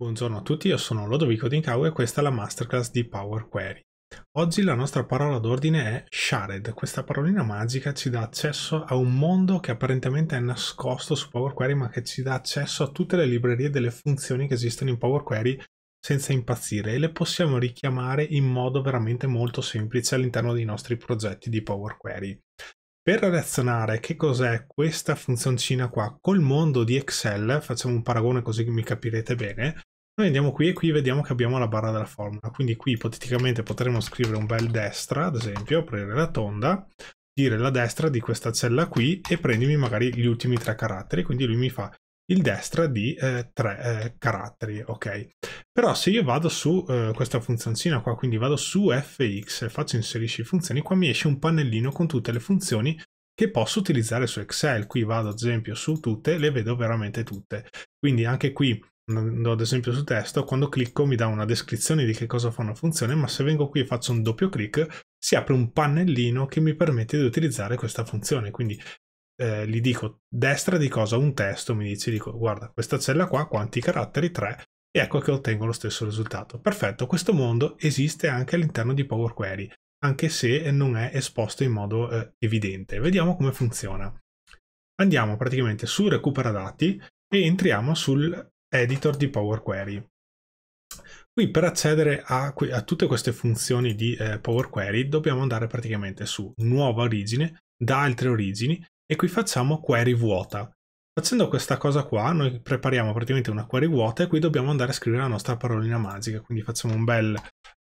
Buongiorno a tutti, io sono Lodovico Dincau e questa è la masterclass di Power Query. Oggi la nostra parola d'ordine è shared. Questa parolina magica ci dà accesso a un mondo che apparentemente è nascosto su Power Query, ma che ci dà accesso a tutte le librerie delle funzioni che esistono in Power Query senza impazzire e le possiamo richiamare in modo veramente molto semplice all'interno dei nostri progetti di Power Query. Per relazionare che cos'è questa funzioncina qua col mondo di Excel, facciamo un paragone così che mi capirete bene, noi andiamo qui e qui vediamo che abbiamo la barra della formula, quindi qui ipoteticamente potremmo scrivere un bel destra, ad esempio, aprire la tonda, dire la destra di questa cella qui e prendimi magari gli ultimi tre caratteri, quindi lui mi fa il destra di eh, tre eh, caratteri, ok? Però se io vado su eh, questa funzioncina qua, quindi vado su fx e faccio inserisci funzioni, qua mi esce un pannellino con tutte le funzioni che posso utilizzare su Excel. Qui vado ad esempio su tutte, le vedo veramente tutte. Quindi anche qui andando ad esempio su testo, quando clicco mi dà una descrizione di che cosa fa una funzione, ma se vengo qui e faccio un doppio clic si apre un pannellino che mi permette di utilizzare questa funzione. Quindi eh, gli dico destra di cosa un testo, mi dice, dico guarda questa cella qua, quanti caratteri? 3, e ecco che ottengo lo stesso risultato. Perfetto, questo mondo esiste anche all'interno di Power Query, anche se non è esposto in modo eh, evidente. Vediamo come funziona. Andiamo praticamente su recupera dati e entriamo sul editor di Power Query. Qui per accedere a, a tutte queste funzioni di eh, Power Query dobbiamo andare praticamente su nuova origine, da altre origini e qui facciamo query vuota. Facendo questa cosa qua noi prepariamo praticamente una query vuota e qui dobbiamo andare a scrivere la nostra parolina magica, quindi facciamo un bel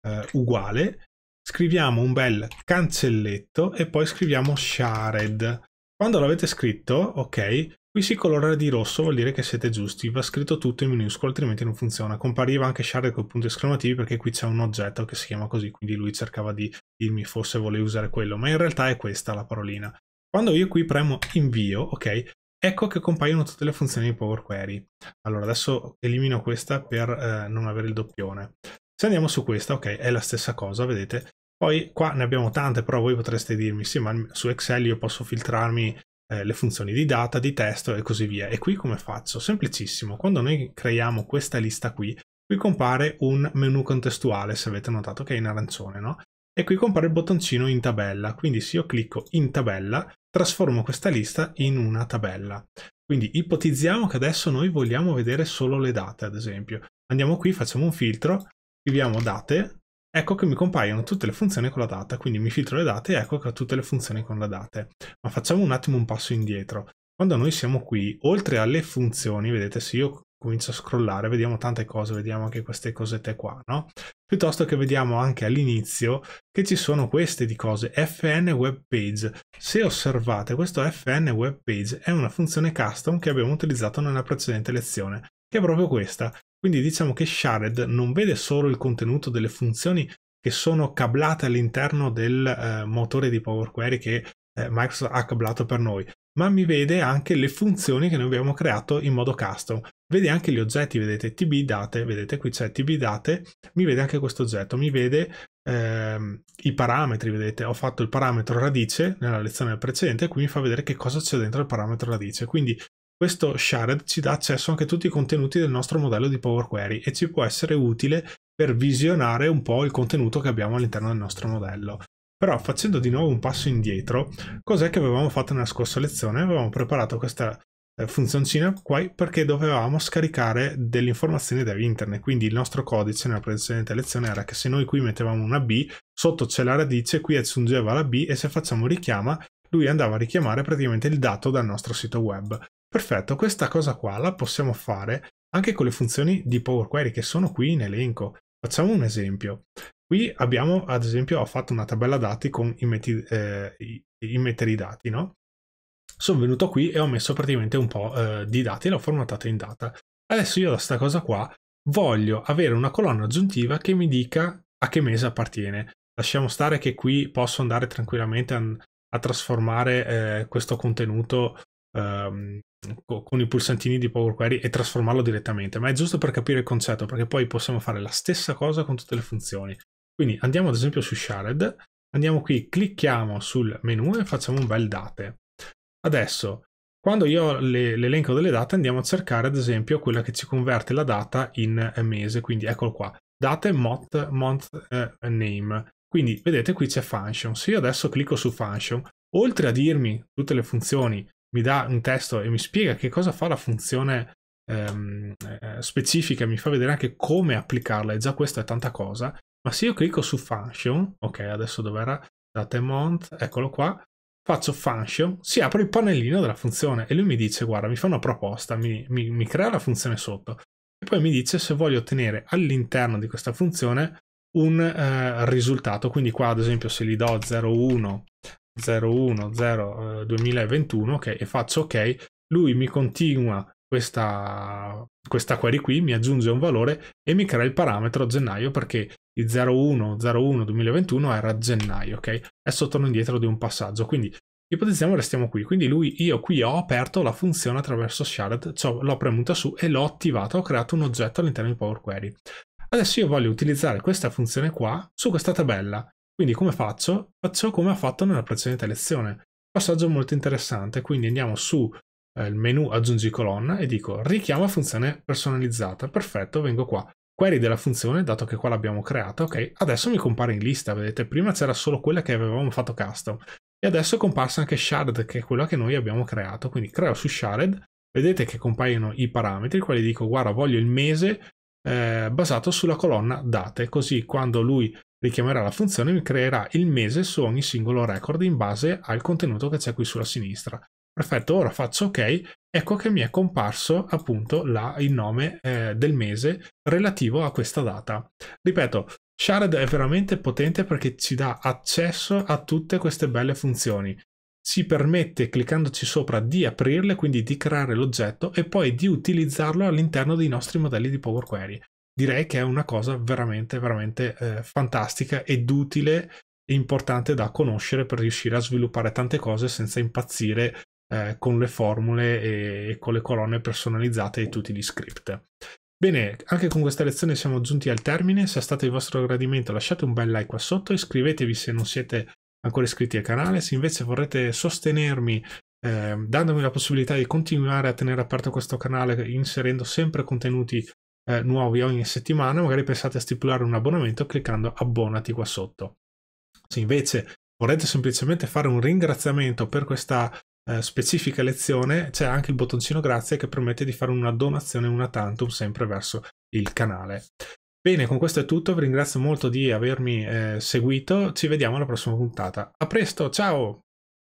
eh, uguale, scriviamo un bel cancelletto e poi scriviamo shared. Quando l'avete scritto, ok, Qui si colora di rosso vuol dire che siete giusti, va scritto tutto in minuscolo altrimenti non funziona. Compariva anche Shard con punti esclamativi perché qui c'è un oggetto che si chiama così, quindi lui cercava di dirmi forse volevo usare quello, ma in realtà è questa la parolina. Quando io qui premo invio, ok, ecco che compaiono tutte le funzioni di Power Query. Allora adesso elimino questa per eh, non avere il doppione. Se andiamo su questa, ok, è la stessa cosa, vedete. Poi qua ne abbiamo tante, però voi potreste dirmi, sì, ma su Excel io posso filtrarmi eh, le funzioni di data, di testo e così via. E qui come faccio? Semplicissimo, quando noi creiamo questa lista qui, qui compare un menu contestuale, se avete notato che è in arancione, no? E qui compare il bottoncino in tabella, quindi se io clicco in tabella, trasformo questa lista in una tabella. Quindi ipotizziamo che adesso noi vogliamo vedere solo le date, ad esempio. Andiamo qui, facciamo un filtro, scriviamo date ecco che mi compaiono tutte le funzioni con la data, quindi mi filtro le date e ecco che ho tutte le funzioni con la data. Ma facciamo un attimo un passo indietro. Quando noi siamo qui, oltre alle funzioni, vedete se io comincio a scrollare, vediamo tante cose, vediamo anche queste cosette qua, no? Piuttosto che vediamo anche all'inizio che ci sono queste di cose, fn web page. Se osservate, questo fn web page è una funzione custom che abbiamo utilizzato nella precedente lezione che è proprio questa. Quindi diciamo che Shared non vede solo il contenuto delle funzioni che sono cablate all'interno del eh, motore di Power Query che eh, Microsoft ha cablato per noi, ma mi vede anche le funzioni che noi abbiamo creato in modo custom. Vede anche gli oggetti, vedete TB date, vedete qui c'è TB date, mi vede anche questo oggetto, mi vede ehm, i parametri, vedete ho fatto il parametro radice nella lezione precedente, qui mi fa vedere che cosa c'è dentro il parametro radice, quindi questo shared ci dà accesso anche a tutti i contenuti del nostro modello di Power Query e ci può essere utile per visionare un po' il contenuto che abbiamo all'interno del nostro modello. Però facendo di nuovo un passo indietro, cos'è che avevamo fatto nella scorsa lezione? Avevamo preparato questa eh, funzioncina qua perché dovevamo scaricare delle informazioni da internet, quindi il nostro codice nella precedente lezione era che se noi qui mettevamo una B, sotto c'è la radice, qui aggiungeva la B e se facciamo richiama, lui andava a richiamare praticamente il dato dal nostro sito web. Perfetto, questa cosa qua la possiamo fare anche con le funzioni di Power Query che sono qui in elenco. Facciamo un esempio. Qui abbiamo, ad esempio, ho fatto una tabella dati con i, meti, eh, i, i meteri dati, no? Sono venuto qui e ho messo praticamente un po' eh, di dati e l'ho formattato in data. Adesso io da questa cosa qua voglio avere una colonna aggiuntiva che mi dica a che mese appartiene. Lasciamo stare che qui posso andare tranquillamente a, a trasformare eh, questo contenuto um, con i pulsantini di Power Query e trasformarlo direttamente, ma è giusto per capire il concetto, perché poi possiamo fare la stessa cosa con tutte le funzioni. Quindi andiamo ad esempio su Shared, andiamo qui, clicchiamo sul menu e facciamo un bel date. Adesso, quando io ho l'elenco delle date, andiamo a cercare ad esempio quella che ci converte la data in mese, quindi eccolo qua, date month, month eh, name. Quindi vedete qui c'è function, se io adesso clicco su function, oltre a dirmi tutte le funzioni mi dà un testo e mi spiega che cosa fa la funzione ehm, eh, specifica, mi fa vedere anche come applicarla, e già questo è tanta cosa. Ma se io clicco su function, ok, adesso dov'era? Date month, eccolo qua, faccio function, si apre il pannellino della funzione e lui mi dice, guarda, mi fa una proposta, mi, mi, mi crea la funzione sotto e poi mi dice se voglio ottenere all'interno di questa funzione un eh, risultato. Quindi qua ad esempio se gli do 0,1 01 2021 eh, okay, e faccio ok, lui mi continua questa, questa query qui, mi aggiunge un valore e mi crea il parametro gennaio perché il 01 era gennaio, ok? Adesso torno indietro di un passaggio, quindi ipotizziamo restiamo qui. Quindi lui, io qui ho aperto la funzione attraverso shared, cioè l'ho premuta su e l'ho attivata, ho creato un oggetto all'interno di Power Query. Adesso io voglio utilizzare questa funzione qua su questa tabella quindi come faccio? Faccio come ha fatto nella precedente lezione. Passaggio molto interessante, quindi andiamo su eh, il menu aggiungi colonna e dico richiama funzione personalizzata. Perfetto, vengo qua. Query della funzione, dato che qua l'abbiamo creata, ok, adesso mi compare in lista, vedete, prima c'era solo quella che avevamo fatto custom e adesso è comparsa anche shard, che è quella che noi abbiamo creato, quindi creo su shard, vedete che compaiono i parametri, quali dico guarda voglio il mese eh, basato sulla colonna date, così quando lui richiamerà la funzione e mi creerà il mese su ogni singolo record in base al contenuto che c'è qui sulla sinistra. Perfetto, ora faccio ok, ecco che mi è comparso appunto la, il nome eh, del mese relativo a questa data. Ripeto, Shared è veramente potente perché ci dà accesso a tutte queste belle funzioni. Ci permette, cliccandoci sopra, di aprirle, quindi di creare l'oggetto e poi di utilizzarlo all'interno dei nostri modelli di Power Query direi che è una cosa veramente, veramente eh, fantastica ed utile e importante da conoscere per riuscire a sviluppare tante cose senza impazzire eh, con le formule e, e, con le colonne personalizzate e tutti gli script. Bene, anche con questa lezione siamo giunti al termine. Se è stato il vostro gradimento lasciate un bel like qua sotto, iscrivetevi se non siete ancora iscritti al canale, se invece vorrete sostenermi eh, dandomi la possibilità di continuare a tenere aperto questo canale inserendo sempre contenuti eh, nuovi ogni settimana, magari pensate a stipulare un abbonamento cliccando abbonati qua sotto. Se invece vorrete semplicemente fare un ringraziamento per questa eh, specifica lezione, c'è anche il bottoncino grazie che permette di fare una donazione una tantum sempre verso il canale. Bene, con questo è tutto, vi ringrazio molto di avermi eh, seguito, ci vediamo alla prossima puntata. A presto, ciao!